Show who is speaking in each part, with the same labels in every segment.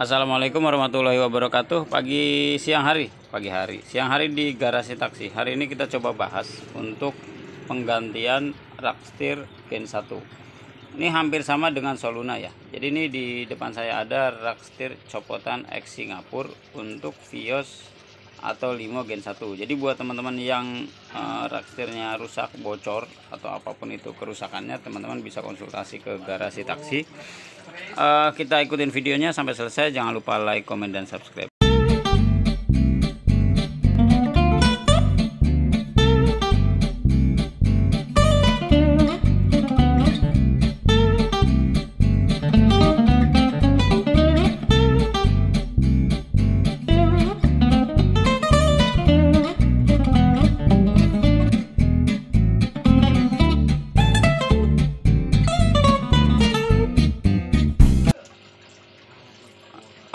Speaker 1: Assalamualaikum warahmatullahi wabarakatuh. Pagi siang hari, pagi hari. Siang hari di garasi taksi. Hari ini kita coba bahas untuk penggantian Raktir Gen 1. Ini hampir sama dengan Soluna ya. Jadi ini di depan saya ada Raktir copotan X Singapura untuk Vios atau Limo Gen 1. Jadi buat teman-teman yang uh, eh, Raktirnya rusak, bocor atau apapun itu kerusakannya, teman-teman bisa konsultasi ke garasi taksi Eh, kita ikutin videonya sampai selesai jangan lupa like comment, dan subscribe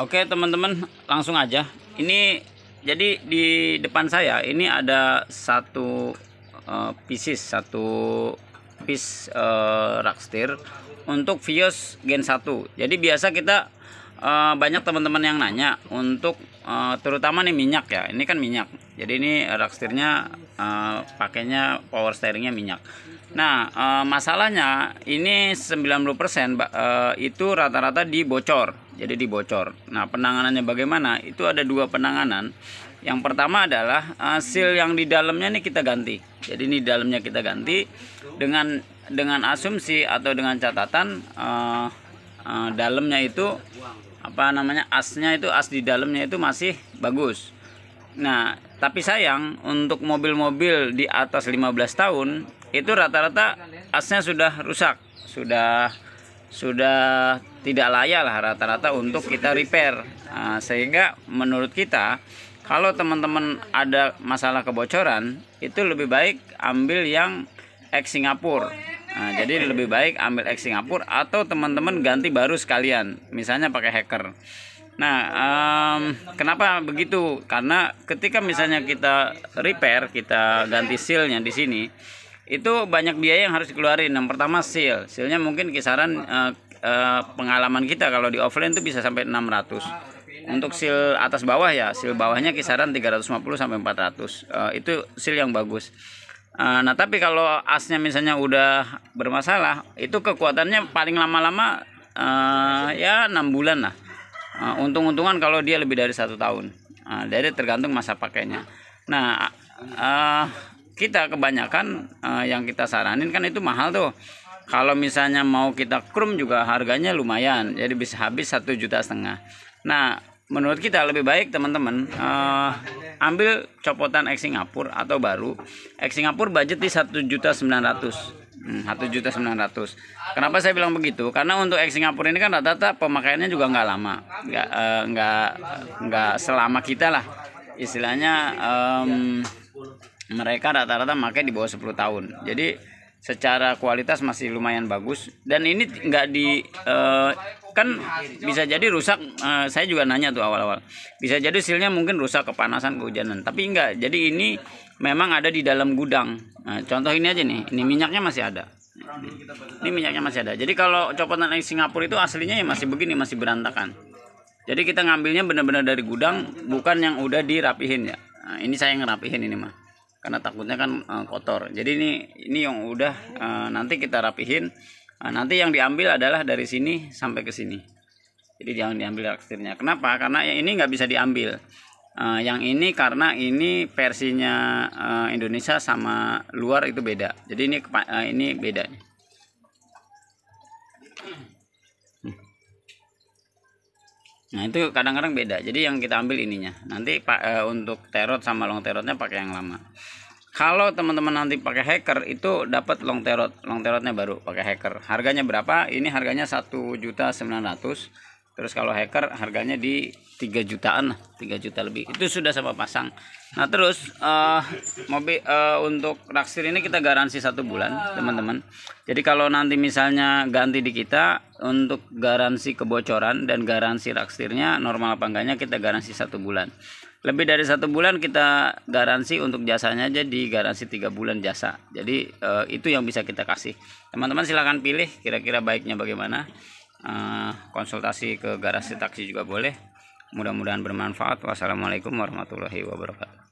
Speaker 1: Oke teman-teman langsung aja ini jadi di depan saya ini ada satu uh, pieces satu pis uh, eh, rakstir untuk Vios Gen 1 jadi biasa kita uh, banyak teman-teman yang nanya untuk uh, terutama nih minyak ya ini kan minyak jadi ini rakstirnya uh, pakainya power steeringnya minyak Nah, uh, masalahnya ini 90% uh, itu rata-rata dibocor jadi dibocor. Nah, penanganannya bagaimana? Itu ada dua penanganan. Yang pertama adalah hasil eh, yang di dalamnya ini kita ganti. Jadi ini dalamnya kita ganti dengan dengan asumsi atau dengan catatan uh, uh, dalamnya itu apa namanya asnya itu as di dalamnya itu masih bagus. Nah, tapi sayang untuk mobil-mobil di atas 15 tahun itu rata-rata asnya sudah rusak, sudah sudah tidak layak lah rata-rata untuk kita repair nah, sehingga menurut kita kalau teman-teman ada masalah kebocoran itu lebih baik ambil yang ex Singapura nah, jadi lebih baik ambil ex Singapura atau teman-teman ganti baru sekalian misalnya pakai hacker Nah, um, kenapa begitu? Karena ketika misalnya kita repair, kita ganti sealnya di sini, itu banyak biaya yang harus dikeluarin yang pertama seal sealnya mungkin kisaran uh, uh, pengalaman kita kalau di offline itu bisa sampai 600 untuk seal atas bawah ya seal bawahnya kisaran 350 sampai 400 uh, eh, itu seal yang bagus uh, nah tapi kalau asnya misalnya udah bermasalah itu kekuatannya paling lama-lama uh, ya 6 bulan lah uh, untung-untungan kalau dia lebih dari satu tahun uh, dari tergantung masa pakainya nah uh, kita kebanyakan uh, yang kita saranin kan itu mahal tuh kalau misalnya mau kita krum juga harganya lumayan jadi bisa habis satu juta setengah nah menurut kita lebih baik teman-teman uh, ambil copotan X Singapura atau baru X Singapura budget di satu juta sembilan ratus hmm, satu juta sembilan ratus. Kenapa saya bilang begitu? Karena untuk X Singapura ini kan rata-rata pemakaiannya juga nggak lama, nggak uh, nggak nggak selama kita lah. Istilahnya um, mereka rata-rata pakai di bawah 10 tahun jadi secara kualitas masih lumayan bagus dan ini nggak di uh, kan bisa jadi rusak uh, saya juga nanya tuh awal-awal bisa jadi silnya mungkin rusak kepanasan kehujanan tapi enggak jadi ini memang ada di dalam gudang nah, contoh ini aja nih ini minyaknya masih ada ini minyaknya masih ada jadi kalau copotan dari Singapura itu aslinya ya masih begini masih berantakan jadi kita ngambilnya benar-benar dari gudang bukan yang udah dirapihin ya nah, ini saya ngerapihin ini mah karena takutnya kan uh, kotor jadi ini ini yang udah uh, nanti kita rapihin uh, nanti yang diambil adalah dari sini sampai ke sini jadi jangan diambil akhirnya kenapa karena yang ini nggak bisa diambil uh, yang ini karena ini versinya uh, Indonesia sama luar itu beda jadi ini uh, ini beda Nah itu kadang-kadang beda. Jadi yang kita ambil ininya. Nanti pak e, eh, untuk terot sama long terotnya pakai yang lama. Kalau teman-teman nanti pakai hacker itu dapat long terot, long terotnya baru pakai hacker. Harganya berapa? Ini harganya satu juta sembilan ratus. Terus kalau hacker harganya di 3 jutaan lah, 3 juta lebih. Itu sudah sama pasang. Nah, terus uh, eh, mobil uh, eh, untuk raksir ini kita garansi satu bulan, teman-teman. Jadi kalau nanti misalnya ganti di kita untuk garansi kebocoran dan garansi raksirnya normal apa enggaknya kita garansi satu bulan lebih dari satu bulan kita garansi untuk jasanya jadi garansi tiga bulan jasa jadi uh, itu yang bisa kita kasih teman-teman silahkan pilih kira-kira baiknya bagaimana uh, konsultasi ke garasi taksi juga boleh mudah-mudahan bermanfaat wassalamualaikum warahmatullahi wabarakatuh